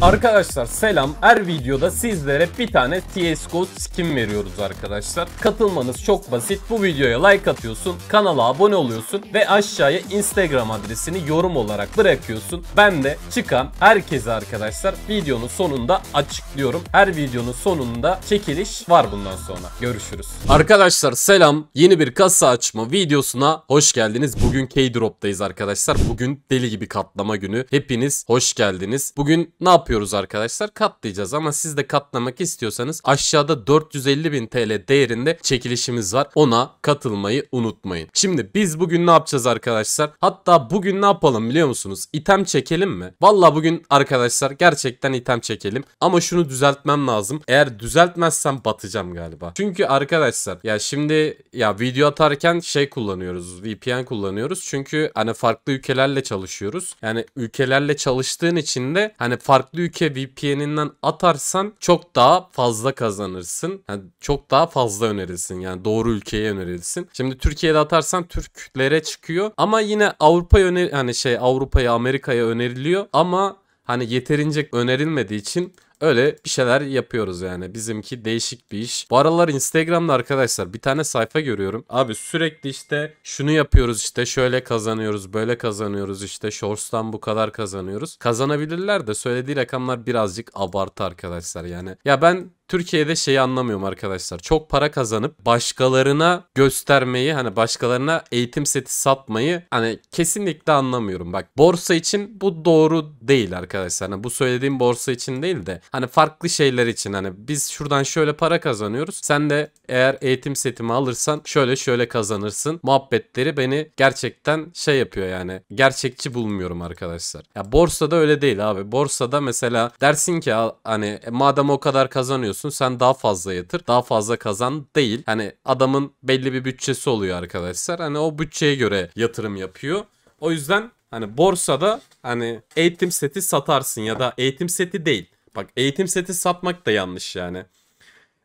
Arkadaşlar selam. Her videoda sizlere bir tane CSGO skin veriyoruz arkadaşlar. Katılmanız çok basit. Bu videoya like atıyorsun, kanala abone oluyorsun ve aşağıya Instagram adresini yorum olarak bırakıyorsun. Ben de çıkan herkese arkadaşlar videonun sonunda açıklıyorum. Her videonun sonunda çekiliş var bundan sonra. Görüşürüz. Arkadaşlar selam. Yeni bir kasa açma videosuna hoş geldiniz. Bugün K-Drop'tayız arkadaşlar. Bugün deli gibi katlama günü. Hepiniz hoş geldiniz. Bugün ne yapıyoruz? yapıyoruz arkadaşlar? Katlayacağız ama siz de katlamak istiyorsanız aşağıda 450 bin TL değerinde çekilişimiz var. Ona katılmayı unutmayın. Şimdi biz bugün ne yapacağız arkadaşlar? Hatta bugün ne yapalım biliyor musunuz? İtem çekelim mi? Valla bugün arkadaşlar gerçekten item çekelim. Ama şunu düzeltmem lazım. Eğer düzeltmezsem batacağım galiba. Çünkü arkadaşlar ya şimdi ya video atarken şey kullanıyoruz. VPN kullanıyoruz. Çünkü hani farklı ülkelerle çalışıyoruz. Yani ülkelerle çalıştığın için de hani farklı ülke VPN'inden atarsan çok daha fazla kazanırsın. Yani çok daha fazla önerilsin. Yani doğru ülkeye önerilsin. Şimdi Türkiye'de atarsan Türklere çıkıyor ama yine Avrupa'ya öner yani şey Avrupa'ya Amerika'ya öneriliyor ama hani yeterince önerilmediği için Öyle bir şeyler yapıyoruz yani. Bizimki değişik bir iş. Bu aralar Instagram'da arkadaşlar bir tane sayfa görüyorum. Abi sürekli işte şunu yapıyoruz işte şöyle kazanıyoruz böyle kazanıyoruz işte shorts'tan bu kadar kazanıyoruz. Kazanabilirler de söylediği rakamlar birazcık abartı arkadaşlar yani. Ya ben Türkiye'de şeyi anlamıyorum arkadaşlar. Çok para kazanıp başkalarına göstermeyi hani başkalarına eğitim seti satmayı hani kesinlikle anlamıyorum. Bak borsa için bu doğru değil arkadaşlar. Hani bu söylediğim borsa için değil de hani farklı şeyler için hani biz şuradan şöyle para kazanıyoruz. Sen de eğer eğitim setimi alırsan şöyle şöyle kazanırsın. Muhabbetleri beni gerçekten şey yapıyor yani gerçekçi bulmuyorum arkadaşlar. Ya borsada öyle değil abi. Borsada mesela dersin ki hani madem o kadar kazanıyorsun yatırıyorsun. Sen daha fazla yatır. Daha fazla kazan değil. Hani adamın belli bir bütçesi oluyor arkadaşlar. Hani o bütçeye göre yatırım yapıyor. O yüzden hani borsada hani eğitim seti satarsın ya da eğitim seti değil. Bak eğitim seti satmak da yanlış yani.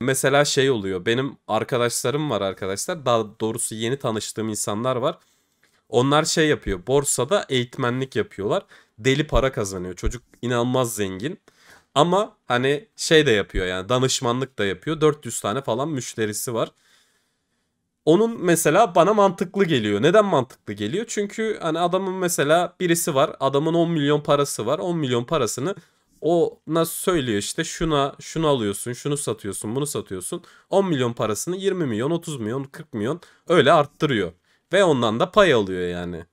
Mesela şey oluyor. Benim arkadaşlarım var arkadaşlar. Daha doğrusu yeni tanıştığım insanlar var. Onlar şey yapıyor. Borsada eğitmenlik yapıyorlar. Deli para kazanıyor. Çocuk inanılmaz zengin. Ama hani şey de yapıyor yani danışmanlık da yapıyor. 400 tane falan müşterisi var. Onun mesela bana mantıklı geliyor. Neden mantıklı geliyor? Çünkü hani adamın mesela birisi var. Adamın 10 milyon parası var. 10 milyon parasını o nasıl söylüyor işte şuna şunu alıyorsun, şunu satıyorsun, bunu satıyorsun. 10 milyon parasını 20 milyon, 30 milyon, 40 milyon öyle arttırıyor. Ve ondan da pay alıyor yani.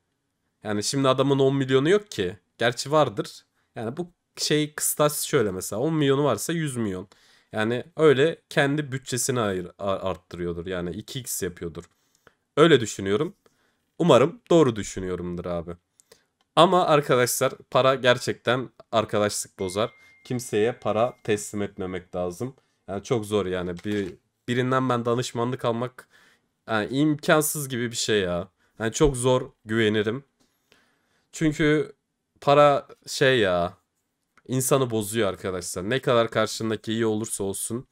Yani şimdi adamın 10 milyonu yok ki. Gerçi vardır. Yani bu şey kıstas şöyle mesela 10 milyonu varsa 100 milyon. Yani öyle kendi bütçesini ayır, arttırıyordur. Yani 2x yapıyordur. Öyle düşünüyorum. Umarım doğru düşünüyorumdur abi. Ama arkadaşlar para gerçekten arkadaşlık bozar. Kimseye para teslim etmemek lazım. Yani çok zor yani bir birinden ben danışmanlık almak yani imkansız gibi bir şey ya. Yani çok zor güvenirim. Çünkü para şey ya insanı bozuyor arkadaşlar. Ne kadar karşındaki iyi olursa olsun.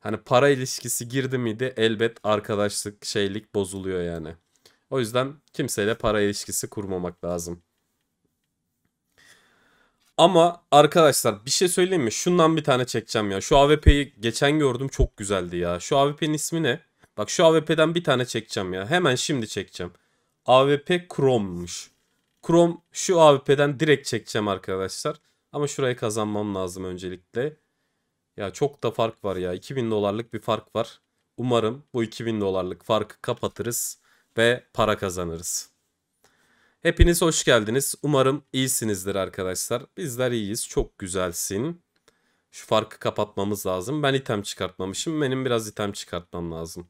Hani para ilişkisi girdi miydi elbet arkadaşlık şeylik bozuluyor yani. O yüzden kimseyle para ilişkisi kurmamak lazım. Ama arkadaşlar bir şey söyleyeyim mi? Şundan bir tane çekeceğim ya. Şu AWP'yi geçen gördüm çok güzeldi ya. Şu AWP'nin ismi ne? Bak şu AWP'den bir tane çekeceğim ya. Hemen şimdi çekeceğim. AWP Chrome'muş. Chrome şu AWP'den direkt çekeceğim arkadaşlar. Ama şurayı kazanmam lazım öncelikle. Ya çok da fark var ya. 2000 dolarlık bir fark var. Umarım bu 2000 dolarlık farkı kapatırız ve para kazanırız. Hepiniz hoş geldiniz. Umarım iyisinizdir arkadaşlar. Bizler iyiyiz. Çok güzelsin. Şu farkı kapatmamız lazım. Ben item çıkartmamışım. Benim biraz item çıkartmam lazım.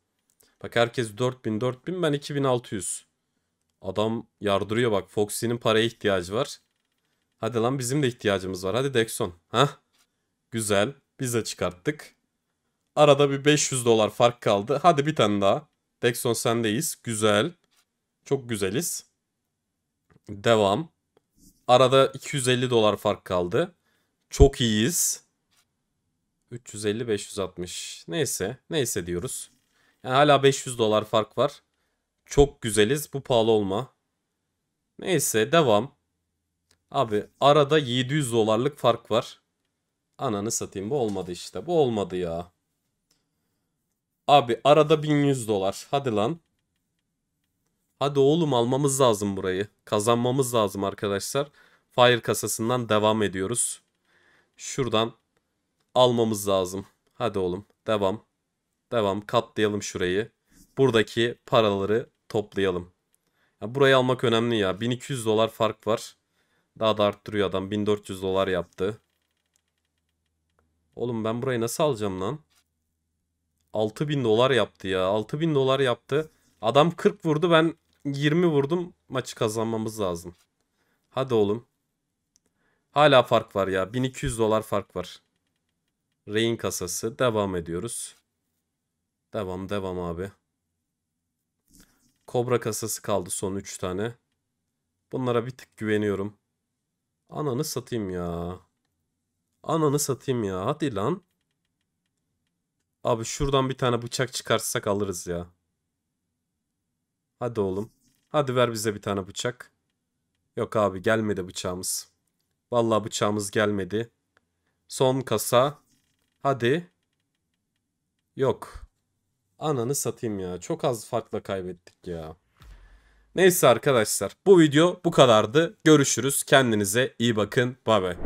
Bak herkes 4000 4000 ben 2600. Adam yardırıyor bak. Foxy'nin paraya ihtiyacı var. Hadi lan bizim de ihtiyacımız var. Hadi Dexon. ha? Güzel. Biz de çıkarttık. Arada bir 500 dolar fark kaldı. Hadi bir tane daha. Dexon sendeyiz. Güzel. Çok güzeliz. Devam. Arada 250 dolar fark kaldı. Çok iyiyiz. 350 560. Neyse, neyse diyoruz. Yani hala 500 dolar fark var. Çok güzeliz. Bu pahalı olma. Neyse devam. Abi arada 700 dolarlık fark var. Ananı satayım bu olmadı işte. Bu olmadı ya. Abi arada 1100 dolar. Hadi lan. Hadi oğlum almamız lazım burayı. Kazanmamız lazım arkadaşlar. Fire kasasından devam ediyoruz. Şuradan almamız lazım. Hadi oğlum devam. Devam katlayalım şurayı. Buradaki paraları toplayalım. Ya burayı almak önemli ya. 1200 dolar fark var. Daha da arttırıyor adam. 1400 dolar yaptı. Oğlum ben burayı nasıl alacağım lan? 6000 dolar yaptı ya. 6000 dolar yaptı. Adam 40 vurdu ben 20 vurdum. Maçı kazanmamız lazım. Hadi oğlum. Hala fark var ya. 1200 dolar fark var. Reyin kasası. Devam ediyoruz. Devam devam abi. Kobra kasası kaldı son 3 tane. Bunlara bir tık güveniyorum. Ananı satayım ya. Ananı satayım ya. Hadi lan. Abi şuradan bir tane bıçak çıkarsak alırız ya. Hadi oğlum. Hadi ver bize bir tane bıçak. Yok abi gelmedi bıçağımız. Vallahi bıçağımız gelmedi. Son kasa. Hadi. Yok. Ananı satayım ya. Çok az farkla kaybettik ya. Neyse arkadaşlar bu video bu kadardı. Görüşürüz. Kendinize iyi bakın. Bay bay.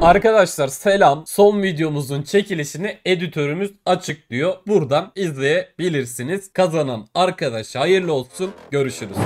Arkadaşlar selam. Son videomuzun çekilişini editörümüz açıklıyor. Buradan izleyebilirsiniz. Kazanan arkadaş hayırlı olsun. Görüşürüz.